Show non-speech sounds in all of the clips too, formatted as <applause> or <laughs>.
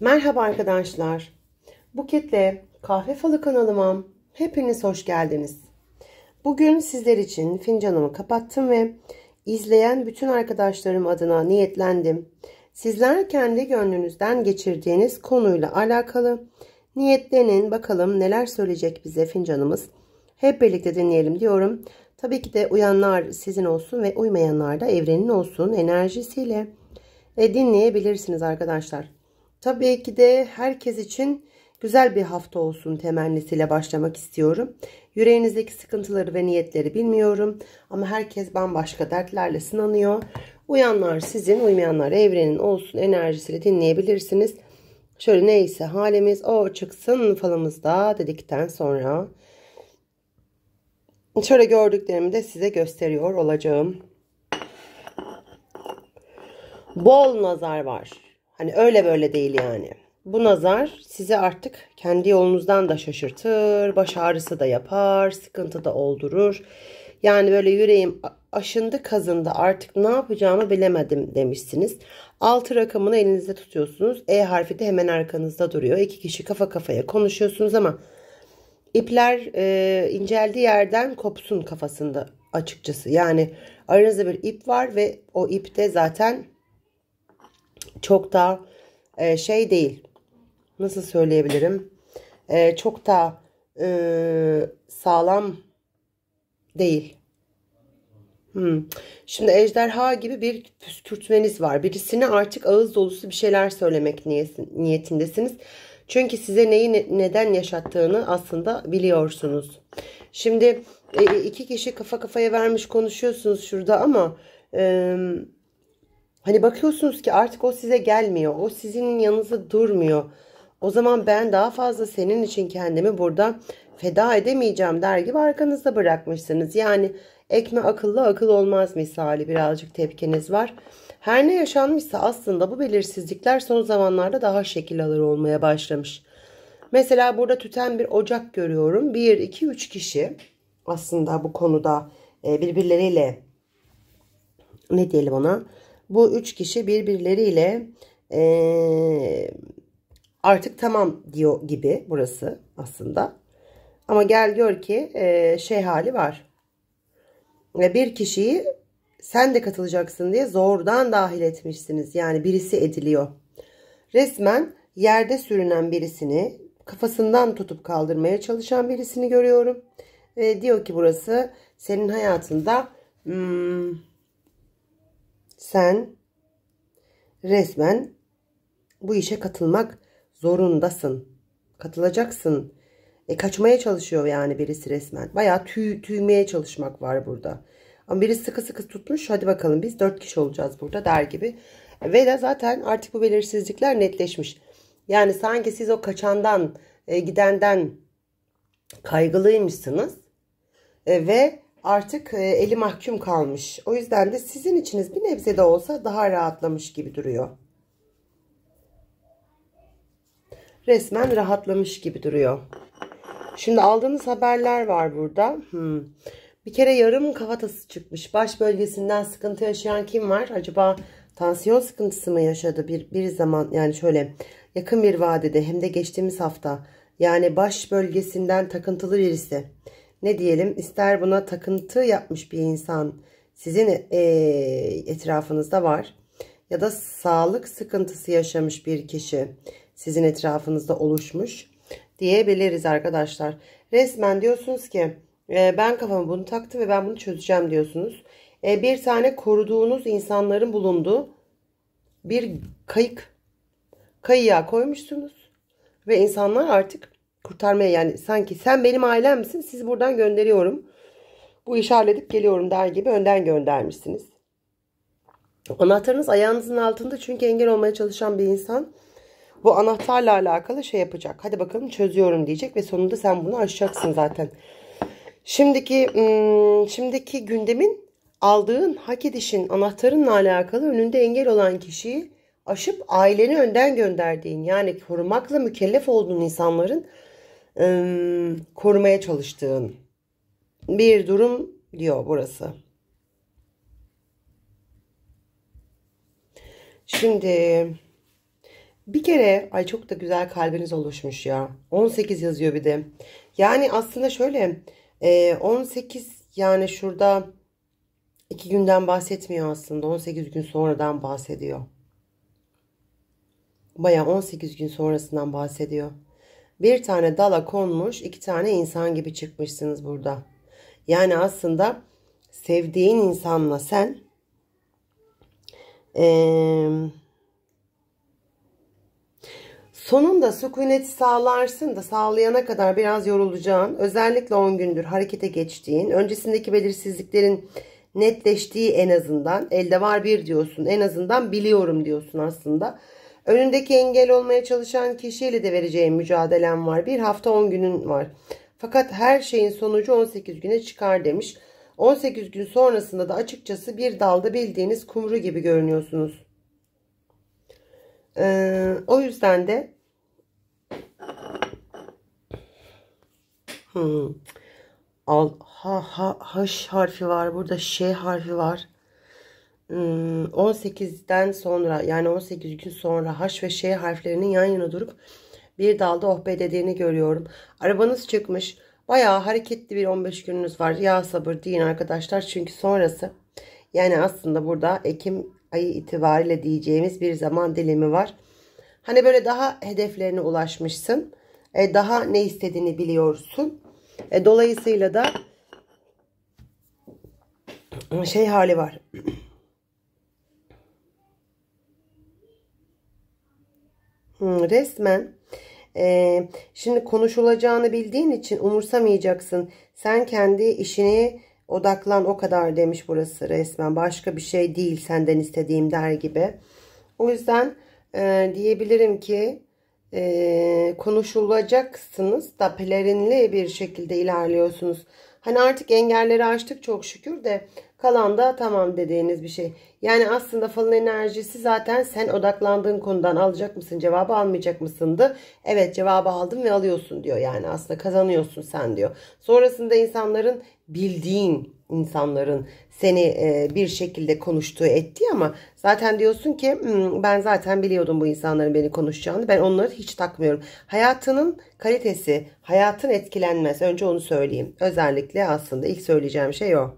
Merhaba arkadaşlar. Buketle Kahve Falı kanalıma hepiniz hoş geldiniz. Bugün sizler için fincanımı kapattım ve izleyen bütün arkadaşlarım adına niyetlendim. Sizler kendi gönlünüzden geçirdiğiniz konuyla alakalı niyetlenin bakalım neler söyleyecek bize fincanımız. Hep birlikte dinleyelim diyorum. Tabii ki de uyanlar sizin olsun ve uymayanlar da evrenin olsun enerjisiyle e, dinleyebilirsiniz arkadaşlar. Tabii ki de herkes için güzel bir hafta olsun temennisiyle başlamak istiyorum. Yüreğinizdeki sıkıntıları ve niyetleri bilmiyorum ama herkes bambaşka dertlerle sınanıyor. Uyanlar sizin, uymayanlar evrenin olsun enerjisiyle dinleyebilirsiniz. Şöyle neyse halimiz o çıksın falımızda dedikten sonra şöyle gördüklerimi de size gösteriyor olacağım. Bol nazar var. Hani öyle böyle değil yani. Bu nazar sizi artık kendi yolunuzdan da şaşırtır, baş ağrısı da yapar, sıkıntı da oldurur. Yani böyle yüreğim aşındı kazındı artık ne yapacağımı bilemedim demişsiniz. 6 rakamını elinizde tutuyorsunuz. E harfi de hemen arkanızda duruyor. İki kişi kafa kafaya konuşuyorsunuz ama ipler e, inceldiği yerden kopsun kafasında açıkçası. Yani aranızda bir ip var ve o ipte zaten çok da e, şey değil. Nasıl söyleyebilirim? E, çok da e, sağlam değil. Hmm. Şimdi ejderha gibi bir püskürtmeniz var. Birisine artık ağız dolusu bir şeyler söylemek niyetindesiniz. Çünkü size neyi neden yaşattığını aslında biliyorsunuz. Şimdi e, iki kişi kafa kafaya vermiş konuşuyorsunuz şurada ama... Hani bakıyorsunuz ki artık o size gelmiyor. O sizin yanınızda durmuyor. O zaman ben daha fazla senin için kendimi burada feda edemeyeceğim der gibi arkanızda bırakmışsınız. Yani ekme akıllı akıl olmaz misali birazcık tepkiniz var. Her ne yaşanmışsa aslında bu belirsizlikler son zamanlarda daha şekil alır olmaya başlamış. Mesela burada tüten bir ocak görüyorum. 1, 2, 3 kişi aslında bu konuda e, birbirleriyle ne diyelim ona bu üç kişi birbirleriyle e, artık tamam diyor gibi burası aslında. Ama gel gör ki e, şey hali var. Ve bir kişiyi sen de katılacaksın diye zordan dahil etmişsiniz. Yani birisi ediliyor. Resmen yerde sürünen birisini kafasından tutup kaldırmaya çalışan birisini görüyorum. Ve diyor ki burası senin hayatında hmm, sen resmen bu işe katılmak zorundasın. Katılacaksın. E, kaçmaya çalışıyor yani birisi resmen. Bayağı tüy, tüymeye çalışmak var burada. Ama biri sıkı sıkı tutmuş. Hadi bakalım biz dört kişi olacağız burada der gibi. Ve de zaten artık bu belirsizlikler netleşmiş. Yani sanki siz o kaçandan, e, gidenden kaygılıymışsınız. E, ve artık e, eli mahkum kalmış. O yüzden de sizin içiniz bir nebze de olsa daha rahatlamış gibi duruyor. Resmen rahatlamış gibi duruyor. Şimdi aldığınız haberler var burada. Hmm. Bir kere yarım kafatası çıkmış. Baş bölgesinden sıkıntı yaşayan kim var? Acaba tansiyon sıkıntısı mı yaşadı bir, bir zaman? Yani şöyle yakın bir vadede hem de geçtiğimiz hafta. Yani baş bölgesinden takıntılı birisi ne diyelim ister buna takıntı yapmış bir insan sizin e, etrafınızda var ya da sağlık sıkıntısı yaşamış bir kişi sizin etrafınızda oluşmuş diyebiliriz arkadaşlar. Resmen diyorsunuz ki e, ben kafamı bunu taktım ve ben bunu çözeceğim diyorsunuz. E, bir tane koruduğunuz insanların bulunduğu bir kayık kayığa koymuşsunuz ve insanlar artık kurtarmaya yani sanki sen benim ailemsin siz buradan gönderiyorum. Bu işi halledip geliyorum der gibi önden göndermişsiniz. Anahtarınız ayağınızın altında çünkü engel olmaya çalışan bir insan bu anahtarla alakalı şey yapacak. Hadi bakalım çözüyorum diyecek ve sonunda sen bunu aşacaksın zaten. Şimdiki hmm, şimdiki gündemin aldığın hak edişin anahtarınla alakalı önünde engel olan kişiyi aşıp aileni önden gönderdiğin yani korumakla mükellef olduğun insanların korumaya çalıştığın bir durum diyor burası. Şimdi bir kere ay çok da güzel kalbiniz oluşmuş ya. 18 yazıyor bir de. Yani aslında şöyle 18 e, yani şurada iki günden bahsetmiyor aslında. 18 gün sonradan bahsediyor. Baya 18 gün sonrasından bahsediyor bir tane dala konmuş iki tane insan gibi çıkmışsınız burada. Yani aslında sevdiğin insanla sen ee, sonunda sükuneti sağlarsın da sağlayana kadar biraz yorulacağın özellikle 10 gündür harekete geçtiğin öncesindeki belirsizliklerin netleştiği en azından elde var bir diyorsun en azından biliyorum diyorsun aslında Önündeki engel olmaya çalışan kişiyle de vereceğim mücadelem var. Bir hafta 10 günün var. Fakat her şeyin sonucu 18 güne çıkar demiş. 18 gün sonrasında da açıkçası bir dalda bildiğiniz kumru gibi görünüyorsunuz. Ee, o yüzden de hmm. Al, ha, ha, haş harfi var burada ş harfi var 18'den sonra yani 18 gün sonra H ve Ş harflerinin yan yana durup bir dalda oh be dediğini görüyorum. Arabanız çıkmış. Bayağı hareketli bir 15 gününüz var. Ya sabır deyin arkadaşlar. Çünkü sonrası yani aslında burada Ekim ayı itibariyle diyeceğimiz bir zaman dilimi var. Hani böyle daha hedeflerine ulaşmışsın. E, daha ne istediğini biliyorsun. E, dolayısıyla da şey hali var. <clears throat> resmen e, şimdi konuşulacağını bildiğin için umursamayacaksın. Sen kendi işini odaklan o kadar demiş burası resmen. Başka bir şey değil senden istediğim der gibi. O yüzden e, diyebilirim ki e, konuşulacaksınız da pelerinli bir şekilde ilerliyorsunuz. Hani artık engelleri açtık çok şükür de kalan da tamam dediğiniz bir şey. Yani aslında falın enerjisi zaten sen odaklandığın konudan alacak mısın cevabı almayacak mısındı. Evet cevabı aldım ve alıyorsun diyor. Yani aslında kazanıyorsun sen diyor. Sonrasında insanların bildiğin insanların seni e, bir şekilde konuştuğu ettiği ama zaten diyorsun ki hmm, ben zaten biliyordum bu insanların beni konuşacağını ben onları hiç takmıyorum. Hayatının kalitesi hayatın etkilenmez önce onu söyleyeyim özellikle aslında ilk söyleyeceğim şey o.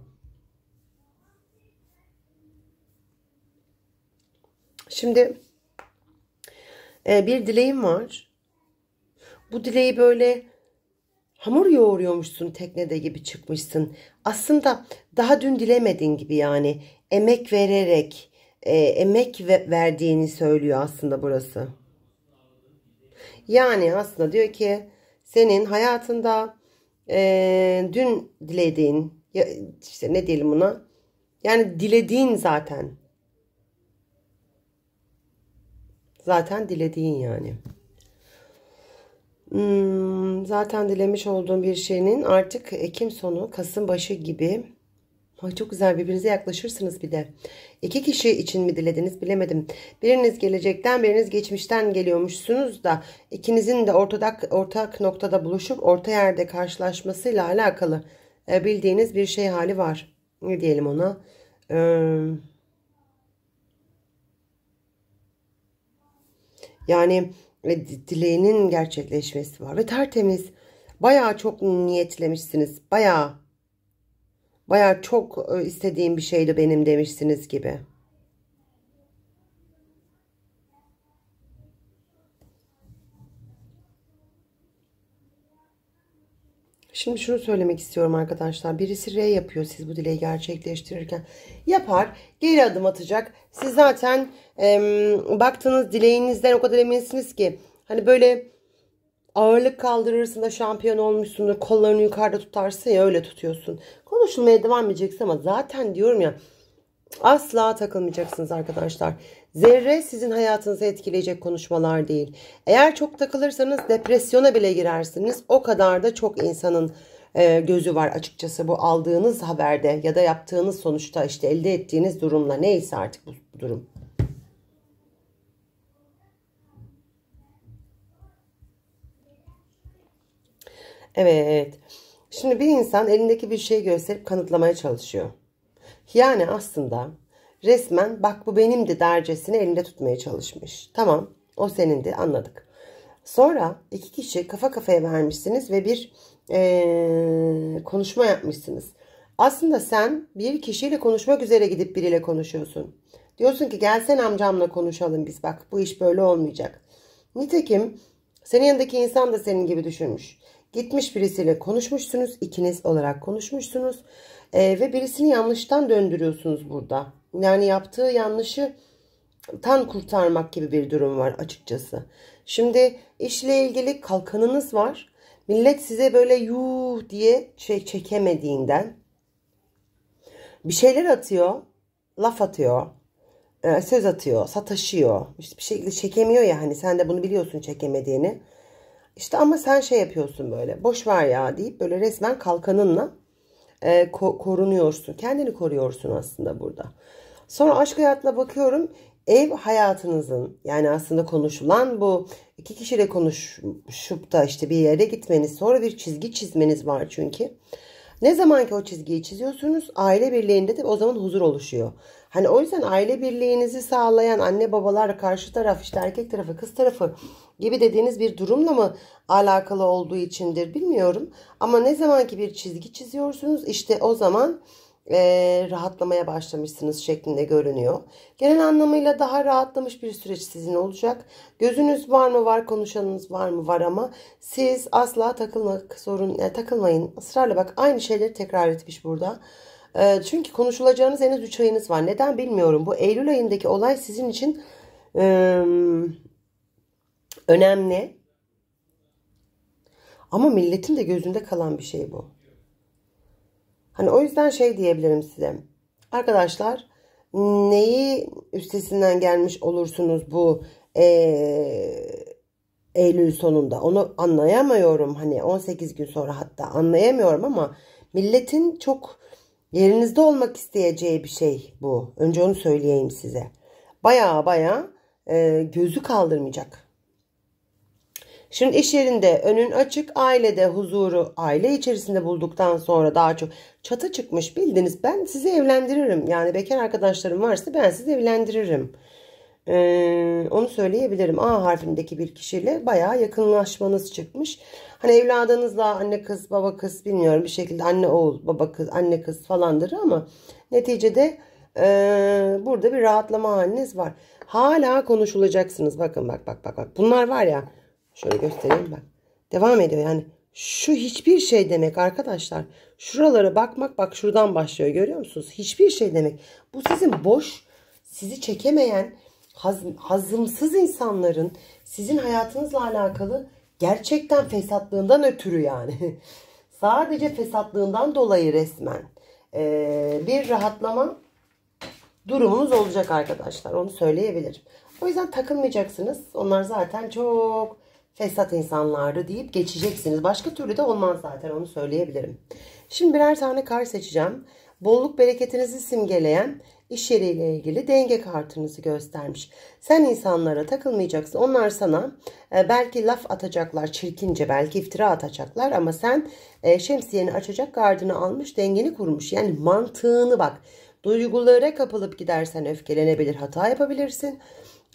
Şimdi e, bir dileğim var. Bu dileği böyle hamur yoğuruyormuşsun teknede gibi çıkmışsın. Aslında daha dün dilemedin gibi yani emek vererek e, emek ve, verdiğini söylüyor aslında burası. Yani aslında diyor ki senin hayatında e, dün dilediğin ya işte ne diyelim buna yani dilediğin zaten Zaten dilediğin yani. Hmm, zaten dilemiş olduğum bir şeyin artık Ekim sonu, Kasım başı gibi Ay çok güzel birbirinize yaklaşırsınız bir de. İki kişi için mi dilediniz bilemedim. Biriniz gelecekten biriniz geçmişten geliyormuşsunuz da ikinizin de ortadak, ortak noktada buluşup orta yerde karşılaşmasıyla alakalı e, bildiğiniz bir şey hali var. Ne diyelim ona? Eee Yani e, dileğinin gerçekleşmesi var ve tertemiz. Bayağı çok niyetlemişsiniz. Bayağı bayağı çok e, istediğim bir şeydi benim demişsiniz gibi. Şimdi şunu söylemek istiyorum arkadaşlar. Birisi R yapıyor siz bu dileği gerçekleştirirken. Yapar. Geri adım atacak. Siz zaten e, baktığınız dileğinizden o kadar eminsiniz ki. Hani böyle ağırlık kaldırırsın da şampiyon olmuşsundur. Kollarını yukarıda tutarsın ya öyle tutuyorsun. Konuşulmaya devam edeceksin ama zaten diyorum ya asla takılmayacaksınız arkadaşlar. Zerre sizin hayatınızı etkileyecek konuşmalar değil. Eğer çok takılırsanız depresyona bile girersiniz. O kadar da çok insanın e, gözü var açıkçası bu aldığınız haberde ya da yaptığınız sonuçta işte elde ettiğiniz durumla neyse artık bu, bu durum. Evet. Şimdi bir insan elindeki bir şey gösterip kanıtlamaya çalışıyor. Yani aslında resmen bak bu benimdi dercesini elinde tutmaya çalışmış. Tamam o senindi anladık. Sonra iki kişi kafa kafaya vermişsiniz ve bir ee, konuşma yapmışsınız. Aslında sen bir kişiyle konuşmak üzere gidip biriyle konuşuyorsun. Diyorsun ki gelsen amcamla konuşalım biz bak bu iş böyle olmayacak. Nitekim senin yanındaki insan da senin gibi düşünmüş. Gitmiş birisiyle konuşmuşsunuz ikiniz olarak konuşmuşsunuz e, ve birisini yanlıştan döndürüyorsunuz burada. Yani yaptığı yanlışı tan kurtarmak gibi bir durum var açıkçası. Şimdi işle ilgili kalkanınız var. Millet size böyle yuh diye şey çekemediğinden bir şeyler atıyor, laf atıyor, e, söz atıyor, sataşıyor. İşte bir şekilde çekemiyor ya hani sen de bunu biliyorsun çekemediğini. İşte ama sen şey yapıyorsun böyle boş ver ya deyip böyle resmen kalkanınla e, ko- korunuyorsun. Kendini koruyorsun aslında burada. Sonra aşk hayatına bakıyorum. Ev hayatınızın yani aslında konuşulan bu iki kişiyle konuşup da işte bir yere gitmeniz sonra bir çizgi çizmeniz var çünkü. Ne zaman ki o çizgiyi çiziyorsunuz aile birliğinde de o zaman huzur oluşuyor. Hani o yüzden aile birliğinizi sağlayan anne babalar karşı taraf işte erkek tarafı kız tarafı gibi dediğiniz bir durumla mı alakalı olduğu içindir bilmiyorum. Ama ne zaman ki bir çizgi çiziyorsunuz işte o zaman e, rahatlamaya başlamışsınız şeklinde görünüyor. Genel anlamıyla daha rahatlamış bir süreç sizin olacak. Gözünüz var mı var konuşanınız var mı var ama siz asla takılmak sorun yani takılmayın. Israrla bak aynı şeyleri tekrar etmiş burada. E, çünkü konuşulacağınız henüz 3 ayınız var. Neden bilmiyorum. Bu Eylül ayındaki olay sizin için e, önemli. Ama milletin de gözünde kalan bir şey bu. Hani o yüzden şey diyebilirim size. Arkadaşlar neyi üstesinden gelmiş olursunuz bu e, Eylül sonunda onu anlayamıyorum. Hani 18 gün sonra hatta anlayamıyorum ama milletin çok yerinizde olmak isteyeceği bir şey bu. Önce onu söyleyeyim size. Baya baya e, gözü kaldırmayacak. Şimdi iş yerinde önün açık, ailede huzuru, aile içerisinde bulduktan sonra daha çok çatı çıkmış bildiniz. Ben sizi evlendiririm. Yani bekar arkadaşlarım varsa ben sizi evlendiririm. Ee, onu söyleyebilirim. A harfindeki bir kişiyle bayağı yakınlaşmanız çıkmış. Hani evladınızla anne kız, baba kız bilmiyorum bir şekilde anne oğul, baba kız, anne kız falandır ama neticede ee, burada bir rahatlama haliniz var. Hala konuşulacaksınız. Bakın bak bak bak bak. Bunlar var ya Şöyle göstereyim ben. Devam ediyor yani. Şu hiçbir şey demek arkadaşlar. Şuralara bakmak bak şuradan başlıyor görüyor musunuz? Hiçbir şey demek. Bu sizin boş, sizi çekemeyen, hazımsız insanların sizin hayatınızla alakalı gerçekten fesatlığından ötürü yani. <laughs> Sadece fesatlığından dolayı resmen ee, bir rahatlama durumunuz olacak arkadaşlar. Onu söyleyebilirim. O yüzden takılmayacaksınız. Onlar zaten çok fesat insanlardı deyip geçeceksiniz. Başka türlü de olmaz zaten onu söyleyebilirim. Şimdi birer tane kar seçeceğim. Bolluk bereketinizi simgeleyen iş yeriyle ilgili denge kartınızı göstermiş. Sen insanlara takılmayacaksın. Onlar sana e, belki laf atacaklar çirkince, belki iftira atacaklar ama sen e, şemsiyeni açacak gardını almış, dengeni kurmuş. Yani mantığını bak. Duygulara kapılıp gidersen öfkelenebilir, hata yapabilirsin.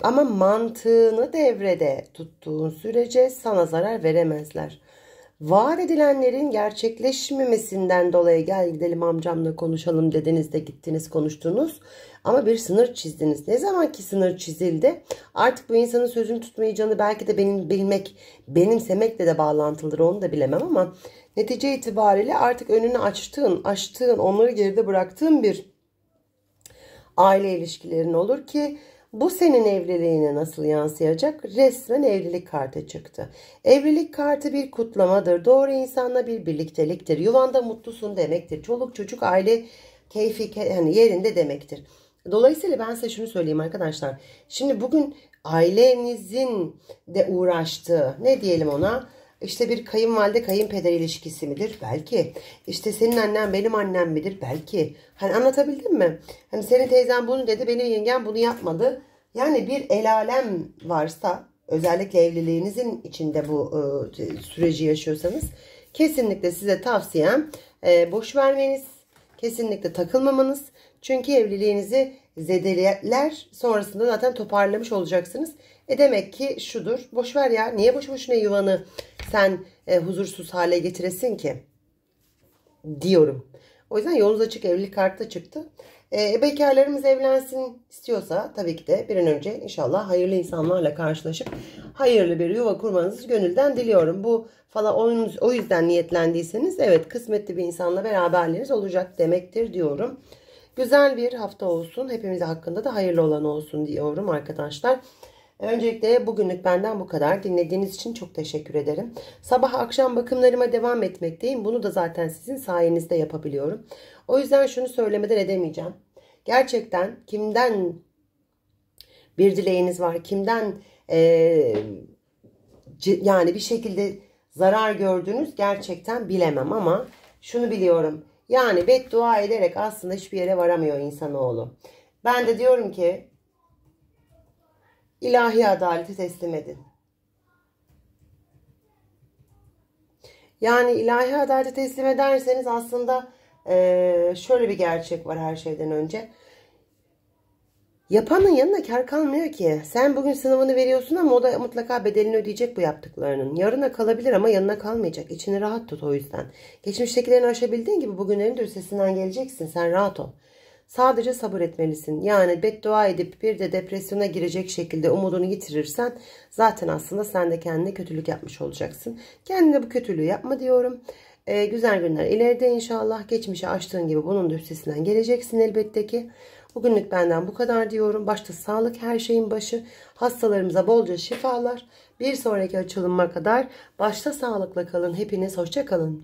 Ama mantığını devrede tuttuğun sürece sana zarar veremezler. Var edilenlerin gerçekleşmemesinden dolayı gel gidelim amcamla konuşalım dediniz de gittiniz konuştunuz. Ama bir sınır çizdiniz. Ne zaman ki sınır çizildi artık bu insanın sözünü tutmayacağını belki de benim bilmek, benimsemekle de bağlantılıdır onu da bilemem ama netice itibariyle artık önünü açtığın, açtığın, onları geride bıraktığın bir aile ilişkilerin olur ki bu senin evliliğine nasıl yansıyacak? Resmen evlilik kartı çıktı. Evlilik kartı bir kutlamadır. Doğru insanla bir birlikteliktir. Yuvanda mutlusun demektir. Çoluk çocuk aile keyfi yani yerinde demektir. Dolayısıyla ben size şunu söyleyeyim arkadaşlar. Şimdi bugün ailenizin de uğraştığı ne diyelim ona? İşte bir kayınvalide kayınpeder ilişkisi midir? Belki. İşte senin annen benim annem midir? Belki. Hani anlatabildim mi? Hani senin teyzen bunu dedi, benim yengem bunu yapmadı. Yani bir el alem varsa özellikle evliliğinizin içinde bu e, süreci yaşıyorsanız kesinlikle size tavsiyem e, boş vermeniz, kesinlikle takılmamanız. Çünkü evliliğinizi zedeler sonrasında zaten toparlamış olacaksınız. E demek ki şudur. Boş ver ya. Niye boş boşuna yuvanı sen e, huzursuz hale getiresin ki? Diyorum. O yüzden yolunuz açık. Evlilik kartı da çıktı. E, bekarlarımız evlensin istiyorsa tabii ki de bir an önce inşallah hayırlı insanlarla karşılaşıp hayırlı bir yuva kurmanızı gönülden diliyorum. Bu falan o yüzden niyetlendiyseniz evet kısmetli bir insanla beraberleriniz olacak demektir diyorum. Güzel bir hafta olsun. Hepimize hakkında da hayırlı olan olsun diyorum arkadaşlar. Öncelikle bugünlük benden bu kadar. Dinlediğiniz için çok teşekkür ederim. Sabah akşam bakımlarıma devam etmekteyim. Bunu da zaten sizin sayenizde yapabiliyorum. O yüzden şunu söylemeden edemeyeceğim. Gerçekten kimden bir dileğiniz var, kimden ee, yani bir şekilde zarar gördünüz gerçekten bilemem ama şunu biliyorum. Yani beddua ederek aslında hiçbir yere varamıyor insanoğlu. Ben de diyorum ki ilahi adaleti teslim edin. Yani ilahi adaleti teslim ederseniz aslında e, şöyle bir gerçek var her şeyden önce. Yapanın yanına kar kalmıyor ki. Sen bugün sınavını veriyorsun ama o da mutlaka bedelini ödeyecek bu yaptıklarının. Yarına kalabilir ama yanına kalmayacak. İçini rahat tut o yüzden. Geçmiştekilerini aşabildiğin gibi bugünlerin de üstesinden geleceksin. Sen rahat ol. Sadece sabır etmelisin. Yani beddua edip bir de depresyona girecek şekilde umudunu yitirirsen zaten aslında sen de kendine kötülük yapmış olacaksın. Kendine bu kötülüğü yapma diyorum. Ee, güzel günler ileride inşallah. Geçmişi açtığın gibi bunun da üstesinden geleceksin elbette ki. Bugünlük benden bu kadar diyorum. Başta sağlık her şeyin başı. Hastalarımıza bolca şifalar. Bir sonraki açılıma kadar başta sağlıkla kalın. Hepiniz hoşça kalın.